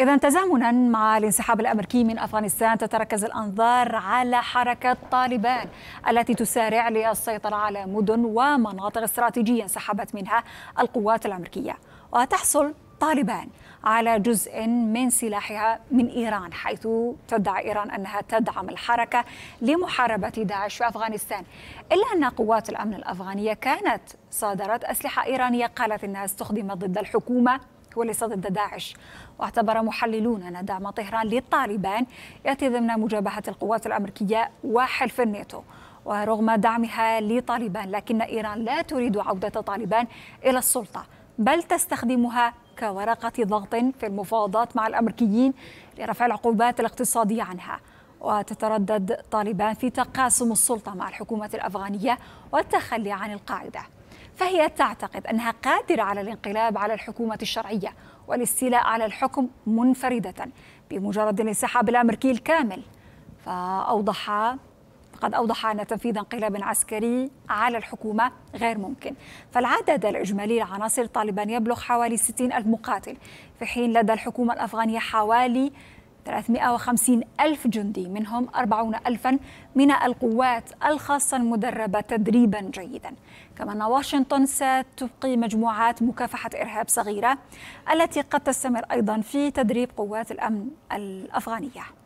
إذا تزامنا مع الانسحاب الأمريكي من أفغانستان تتركز الأنظار على حركة طالبان التي تسارع للسيطرة على مدن ومناطق استراتيجية انسحبت منها القوات الأمريكية وتحصل طالبان على جزء من سلاحها من إيران حيث تدعي إيران أنها تدعم الحركة لمحاربة داعش في أفغانستان إلا أن قوات الأمن الأفغانية كانت صادرت أسلحة إيرانية قالت أنها استخدمت ضد الحكومة واللي صدد داعش واعتبر محللون أن دعم طهران للطالبان يأتي ضمن مجابهة القوات الأمريكية وحلف الناتو ورغم دعمها لطالبان لكن إيران لا تريد عودة طالبان إلى السلطة بل تستخدمها كورقة ضغط في المفاوضات مع الأمريكيين لرفع العقوبات الاقتصادية عنها وتتردد طالبان في تقاسم السلطة مع الحكومة الأفغانية والتخلي عن القاعدة فهي تعتقد أنها قادرة على الانقلاب على الحكومة الشرعية والاستيلاء على الحكم منفردة بمجرد الانسحاب الأمريكي الكامل فأوضح قد أوضح أن تنفيذ انقلاب عسكري على الحكومة غير ممكن فالعدد الإجمالي لعناصر طالبان يبلغ حوالي 60 ألف مقاتل في حين لدى الحكومة الأفغانية حوالي 350 ألف جندي منهم 40 ألفا من القوات الخاصة المدربة تدريبا جيدا كما أن واشنطن ستبقي مجموعات مكافحة إرهاب صغيرة التي قد تستمر أيضا في تدريب قوات الأمن الأفغانية